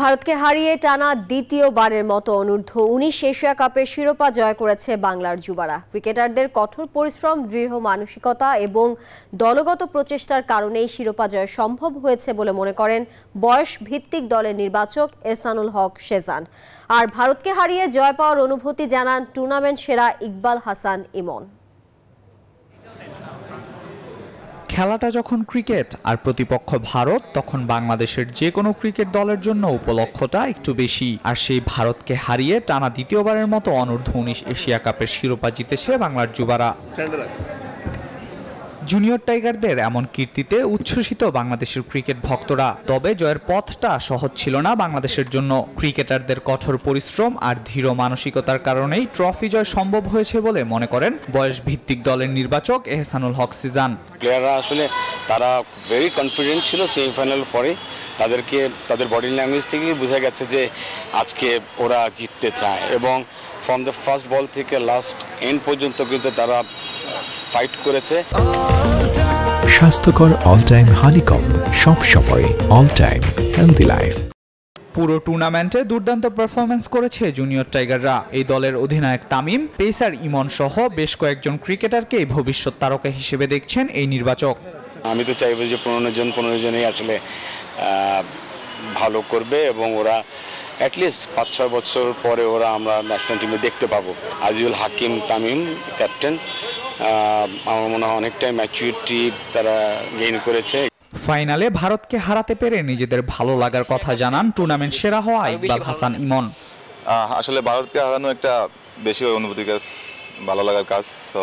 ভারতকে হারিয়ে টানা দ্বিতীয়বারের মতো অনূর্ধ্ব উনিশ এশিয়া কাপে শিরোপা জয় করেছে বাংলার যুবারা ক্রিকেটারদের কঠোর পরিশ্রম দৃঢ় মানসিকতা এবং দলগত প্রচেষ্টার কারণেই শিরোপা জয় সম্ভব হয়েছে বলে মনে করেন বয়স ভিত্তিক দলের নির্বাচক এসানুল হক শেজান আর ভারতকে হারিয়ে জয় পাওয়ার অনুভূতি জানান টুর্নামেন্ট সেরা ইকবাল হাসান ইমন খেলাটা যখন ক্রিকেট আর প্রতিপক্ষ ভারত তখন বাংলাদেশের যে কোনো ক্রিকেট দলের জন্য উপলক্ষটা একটু বেশি আর সেই ভারতকে হারিয়ে টানা দ্বিতীয়বারের মতো অনূর্ধ্ব উনিশ এশিয়া কাপের শিরোপা জিতেছে বাংলার যুবারা জুনিয়র টাইগারদের এমন কীর্তিতে উচ্ছ্বসিত বাংলাদেশের ক্রিকেট ভক্তরা তবে জয়ের পথটা সহজ ছিল না বাংলাদেশের জন্য ক্রিকেটারদের কঠোর পরিশ্রম আর ধীর মানসিকতার কারণেই ট্রফি জয় সম্ভব হয়েছে বলে মনে করেন বয়স ভিত্তিক দলের নির্বাচক এহসানুল হক সিজান প্লেয়াররা আসলে তারা ভেরি কনফিডেন্ট ছিল সেমিফাইনাল পরে তাদেরকে তাদের বডি ল্যাঙ্গুয়েজ থেকে বোঝা গেছে যে আজকে ওরা জিততে চায় এবং ফ্রম দ্য ফার্স্ট বল থেকে লাস্ট এন্ড পর্যন্ত কিন্তু তারা ফাইট করেছে স্বাস্থ্যকর অল টাইম হানিকম সব সময় অল টাইম হেলদি লাইফ পুরো টুর্নামেন্টে দুর্দান্ত পারফরমেন্স করেছে জুনিয়র টাইগাররা এই দলের অধিনায়ক তামিম পেসার ইমন সহ বেশ কয়েকজন ক্রিকেটারকে ভবিষ্যৎ তারকা হিসেবে দেখছেন এই নির্বাচক আমি তো চাইব যে পনেরো জন পনেরো জনই আসলে ভালো করবে এবং ওরা অ্যাটলিস্ট পাঁচ ছয় বছর পরে ওরা আমরা ন্যাশনাল টিমে দেখতে পাবো আজিউল হাকিম তামিম ক্যাপ্টেন আমার মনে হয় অনেকটাই ম্যাচুরিটি তারা গেইন করেছে ফাইনালে ভারতকে হারাতে পেরে নিজেদের ভালো লাগার কথা জানান টুর্নামেন্ট সেরা হওয়া ইকবাল হাসান ইমন আসলে ভারতকে হারানো একটা বেশি অনুভূতিকার ভালো লাগার কাজ সো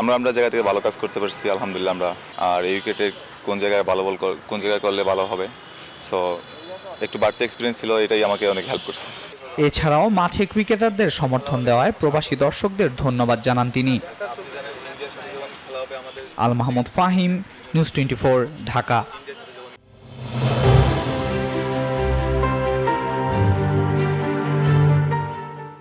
আমরা আমরা জায়গা থেকে ভালো কাজ করতে পারছি আলহামদুলিল্লাহ আমরা আর এই উইকেটে কোন জায়গায় ভালো বল কোন জায়গায় করলে ভালো হবে সো একটু বাড়তি এক্সপিরিয়েন্স ছিল এটাই আমাকে অনেক হেল্প করছে এছাড়াও মাঠে ক্রিকেটারদের সমর্থন দেওয়ায় প্রবাসী দর্শকদের ধন্যবাদ জানান তিনি আল মাহমুদ ফাহিম নিউজ টোয়েন্টি ঢাকা